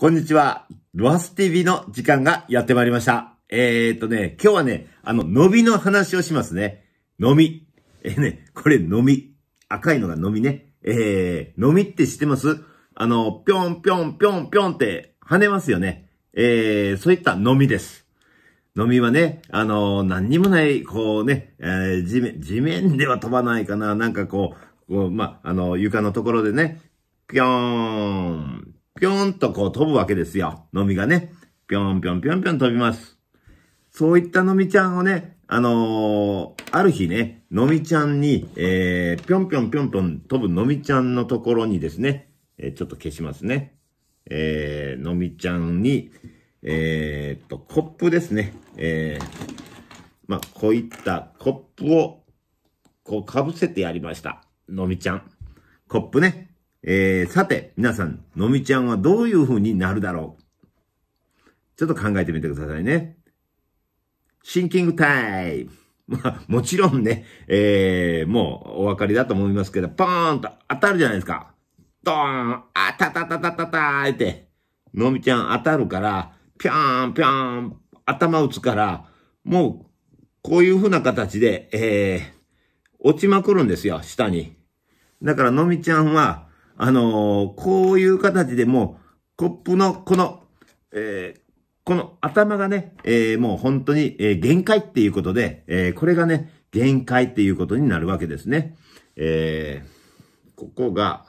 こんにちは。ロアス TV の時間がやってまいりました。えー、っとね、今日はね、あの、飲みの話をしますね。飲み。えー、ね、これ飲み。赤いのが飲みね。えー、飲みって知ってますあの、ぴょんぴょんぴょんぴょんって跳ねますよね。えー、そういった飲みです。飲みはね、あのー、何にもない、こうね、えー、地面、地面では飛ばないかな。なんかこう、こうまあ、あの、床のところでね、ぴょーん、ぴょんとこう飛ぶわけですよ。のみがね。ぴょんぴょんぴょんぴょん飛びます。そういったのみちゃんをね、あのー、ある日ね、のみちゃんに、えー、ぴょんぴょんぴょんぴょん飛ぶのみちゃんのところにですね、えー、ちょっと消しますね。えー、のみちゃんに、えー、と、コップですね。えー、まあ、こういったコップを、こう、かぶせてやりました。のみちゃん。コップね。えー、さて、皆さん、のみちゃんはどういう風になるだろうちょっと考えてみてくださいね。シンキングタイム。まあ、もちろんね、えー、もうお分かりだと思いますけど、ポーンと当たるじゃないですか。ドーンあたたたたたたーって、のみちゃん当たるから、ぴょーんぴょーん、頭打つから、もう、こういう風な形で、えー、落ちまくるんですよ、下に。だから、のみちゃんは、あのー、こういう形でもコップのこの、えー、この頭がね、えー、もう本当に、え限界っていうことで、えこれがね、限界っていうことになるわけですね。えここが、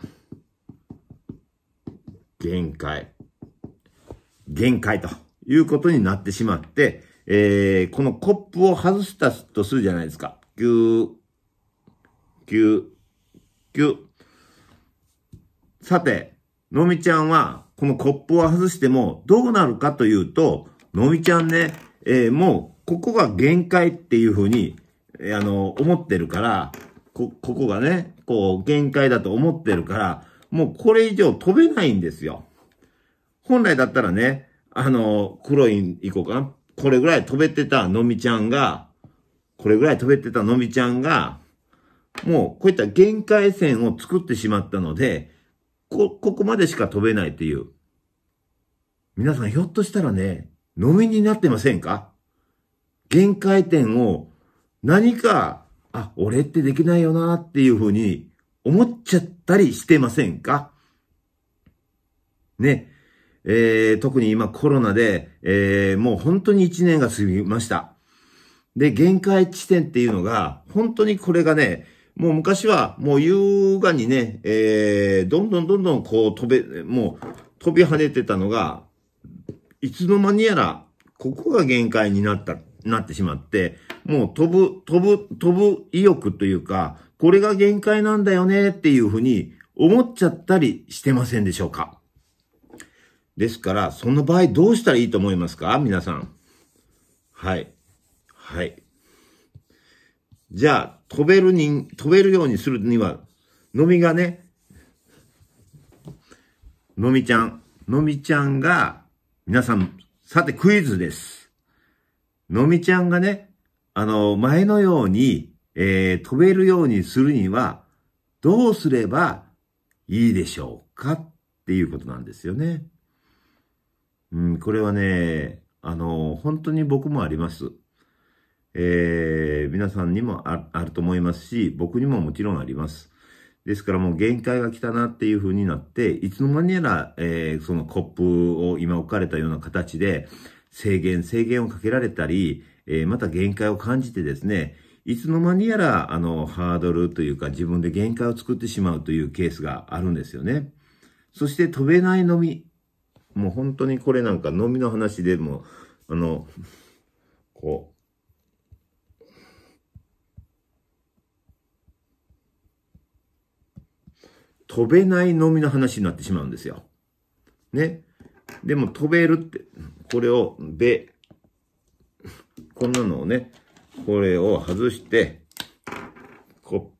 限界。限界ということになってしまって、えこのコップを外したとするじゃないですか。ぎゅー、ぎゅー、ぎゅー。さて、のみちゃんは、このコップを外してもどうなるかというと、のみちゃんね、えー、もう、ここが限界っていうふうに、えー、あの、思ってるから、こ、ここがね、こう、限界だと思ってるから、もうこれ以上飛べないんですよ。本来だったらね、あの、黒い、行こうかな。これぐらい飛べてたのみちゃんが、これぐらい飛べてたのみちゃんが、もうこういった限界線を作ってしまったので、こ、ここまでしか飛べないっていう。皆さんひょっとしたらね、飲みになってませんか限界点を何か、あ、俺ってできないよなっていうふうに思っちゃったりしてませんかね。えー、特に今コロナで、えー、もう本当に1年が過ぎました。で、限界地点っていうのが、本当にこれがね、もう昔は、もう優雅にね、えー、どんどんどんどんこう飛べ、もう飛び跳ねてたのが、いつの間にやら、ここが限界になった、なってしまって、もう飛ぶ、飛ぶ、飛ぶ意欲というか、これが限界なんだよねっていうふうに思っちゃったりしてませんでしょうかですから、その場合どうしたらいいと思いますか皆さん。はい。はい。じゃあ、飛べるに、飛べるようにするには、のみがね、のみちゃん、のみちゃんが、皆さん、さてクイズです。のみちゃんがね、あの、前のように、えー、飛べるようにするには、どうすればいいでしょうかっていうことなんですよね。うん、これはね、あの、本当に僕もあります。えー、皆さんにもあると思いますし、僕にももちろんあります。ですからもう限界が来たなっていう風になって、いつの間にやら、えー、そのコップを今置かれたような形で、制限、制限をかけられたり、えー、また限界を感じてですね、いつの間にやら、あの、ハードルというか自分で限界を作ってしまうというケースがあるんですよね。そして飛べないのみ。もう本当にこれなんかのみの話でも、あの、こう、飛べないのみの話になってしまうんですよ。ね。でも飛べるって、これを、べ、こんなのをね、これを外して、こ、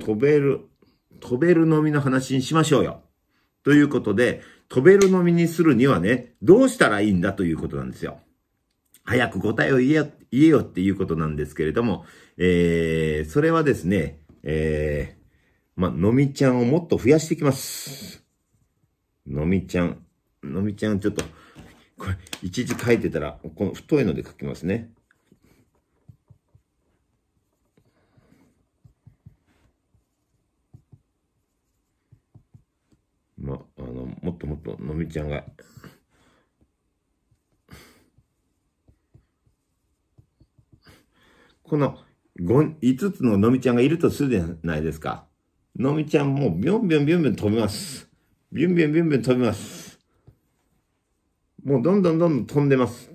飛べる、飛べるのみの話にしましょうよ。ということで、飛べるのみにするにはね、どうしたらいいんだということなんですよ。早く答えを言えよ、言えよっていうことなんですけれども、えー、それはですね、えー、まあ、のみちゃんをもっと増やしていきます。のみちゃん。のみちゃん、ちょっと、これ、一時書いてたら、この太いので書きますね。まあ、あの、もっともっと、のみちゃんが、この5、5つののみちゃんがいるとするじゃないですか。のみちゃんもビョンビョンビョンビョン飛びます。ビュンビュンビュンビュン飛びます。もうどんどんどんどん飛んでます。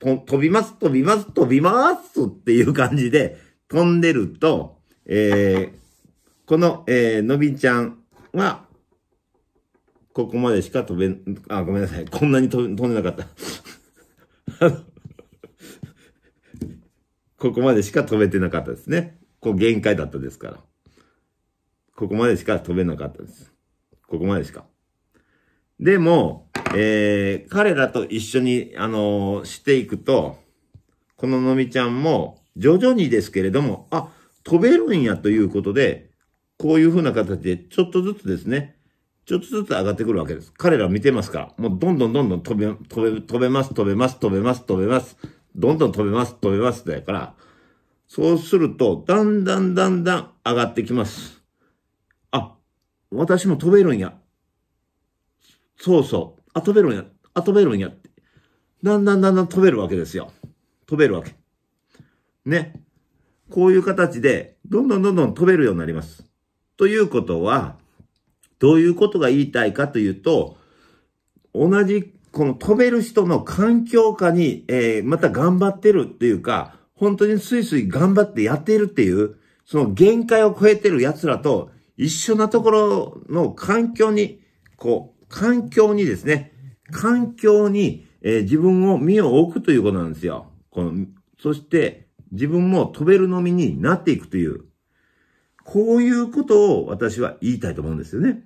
飛びます、飛びます、飛びますっていう感じで飛んでると、えー、この、えー、のびちゃんは、ここまでしか飛べん、あ、ごめんなさい。こんなに飛んでなかった。ここまでしか飛べてなかったですね。こう限界だったですから。ここまでしか飛べなかったです。ここまでしか。でも、えー、彼らと一緒に、あのー、していくと、こののみちゃんも、徐々にですけれども、あ、飛べるんやということで、こういう風な形で、ちょっとずつですね、ちょっとずつ上がってくるわけです。彼ら見てますから、もうどんどんどんどん飛べ、飛べ、飛べます、飛べます、飛べます、飛べます、どんどん飛べます、飛べます、だから、そうすると、だんだんだんだん上がってきます。私も飛べるんや。そうそう。あ、飛べるんや。あ、飛べるんやって。だんだんだんだん飛べるわけですよ。飛べるわけ。ね。こういう形で、どんどんどんどん飛べるようになります。ということは、どういうことが言いたいかというと、同じ、この飛べる人の環境下に、えー、また頑張ってるっていうか、本当にスイスイ頑張ってやっているっていう、その限界を超えてる奴らと一緒なところの環境に、こう、環境にですね、環境に、えー、自分を身を置くということなんですよ。この、そして、自分も飛べるのみになっていくという。こういうことを私は言いたいと思うんですよね。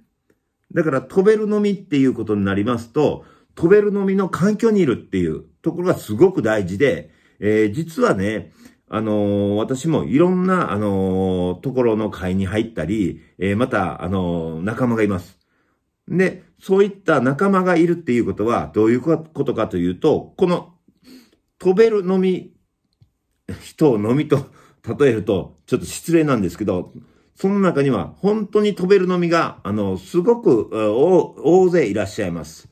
だから飛べるのみっていうことになりますと、飛べるのみの環境にいるっていうところがすごく大事で、えー、実はね、あの私もいろんな、あのところの会に入ったり、えー、また、あの仲間がいます。で、そういった仲間がいるっていうことは、どういうことかというと、この、飛べるのみ、人をのみと例えると、ちょっと失礼なんですけど、その中には、本当に飛べるのみが、あの、すごく、大勢いらっしゃいます。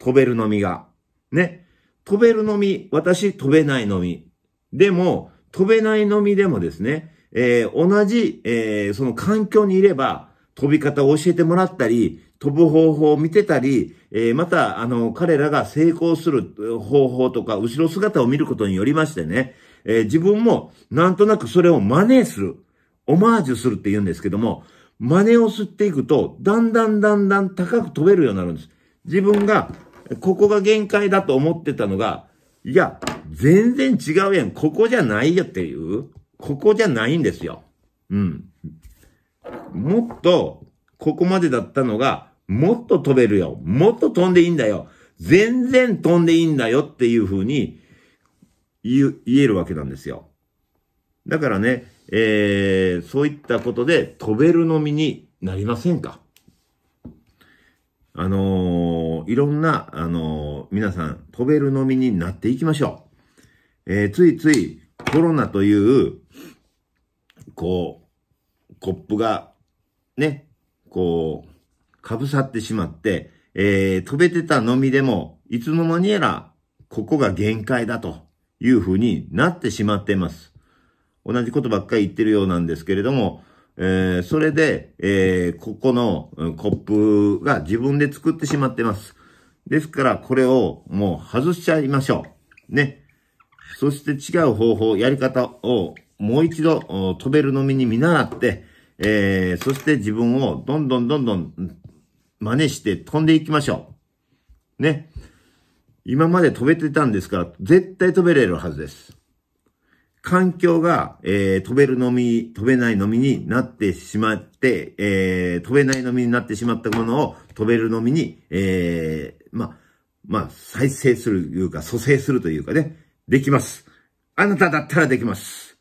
飛べるのみが。ね。飛べるのみ、私飛べないのみ。でも、飛べないのみでもですね、えー、同じ、えー、その環境にいれば、飛び方を教えてもらったり、飛ぶ方法を見てたり、えー、また、あの、彼らが成功する方法とか、後ろ姿を見ることによりましてね、えー、自分もなんとなくそれを真似する、オマージュするって言うんですけども、真似を吸っていくと、だんだんだんだん高く飛べるようになるんです。自分が、ここが限界だと思ってたのが、いや、全然違うやん。ここじゃないよっていう。ここじゃないんですよ。うん。もっと、ここまでだったのが、もっと飛べるよ。もっと飛んでいいんだよ。全然飛んでいいんだよっていうふうに言えるわけなんですよ。だからね、えー、そういったことで飛べるのみになりませんかあのー、いろんな、あのー、皆さん、飛べるのみになっていきましょう。えー、ついついコロナという、こう、コップが、ね、こう、かぶさってしまって、えー、飛べてたのみでも、いつの間にやら、ここが限界だというふうになってしまっています。同じことばっかり言ってるようなんですけれども、えー、それで、えー、ここのコップが自分で作ってしまってます。ですから、これをもう外しちゃいましょう。ね。そして違う方法、やり方をもう一度飛べるのみに見習って、えー、そして自分をどんどんどんどん真似して飛んでいきましょう。ね。今まで飛べてたんですから、絶対飛べれるはずです。環境が、えー、飛べるのみ、飛べないのみになってしまって、えー、飛べないのみになってしまったものを飛べるのみに、えー、ま、まあ、再生するというか、蘇生するというかね、できます。あなただったらできます。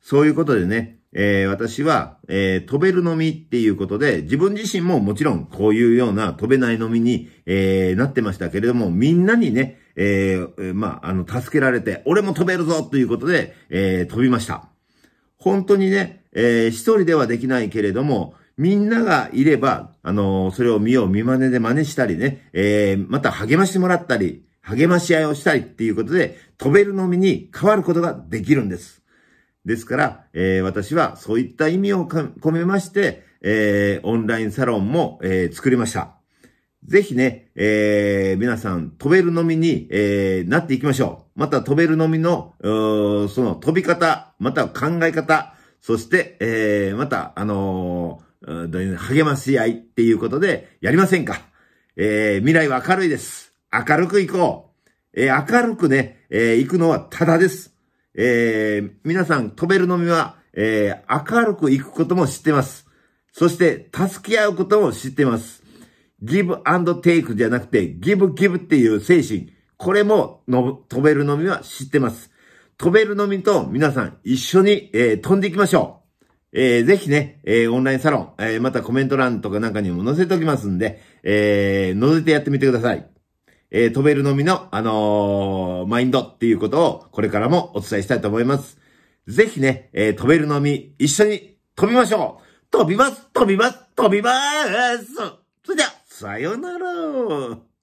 そういうことでね、えー、私は、えー、飛べるのみっていうことで、自分自身ももちろんこういうような飛べないのみに、えー、なってましたけれども、みんなにね、えー、まあ、あの、助けられて、俺も飛べるぞということで、えー、飛びました。本当にね、えー、一人ではできないけれども、みんながいれば、あのー、それを見よう見真似で真似したりね、えー、また励ましてもらったり、励まし合いをしたりっていうことで、飛べるのみに変わることができるんです。ですから、えー、私はそういった意味を込めまして、えー、オンラインサロンも、えー、作りました。ぜひね、えー、皆さん、飛べるのみに、えー、なっていきましょう。また飛べるのみの、その飛び方、また考え方、そして、えー、また、あのー、励まし合いっていうことでやりませんか。えー、未来は明るいです。明るく行こう。えー、明るくね、えー、行くのはただです。えー、皆さん、飛べるのみは、えー、明るく行くことも知ってます。そして、助け合うことも知ってます。ギブアンドテイクじゃなくて、ギブギブっていう精神。これもの、飛べるのみは知ってます。飛べるのみと皆さん一緒に、えー、飛んでいきましょう。えー、ぜひね、えー、オンラインサロン、えまたコメント欄とかなんかにも載せておきますんで、えー、覗いてやってみてください。えー、飛べるのみの、あのー、マインドっていうことをこれからもお伝えしたいと思います。ぜひね、えー、飛べるのみ一緒に飛びましょう飛びます飛びます飛びますそれでは、さようなら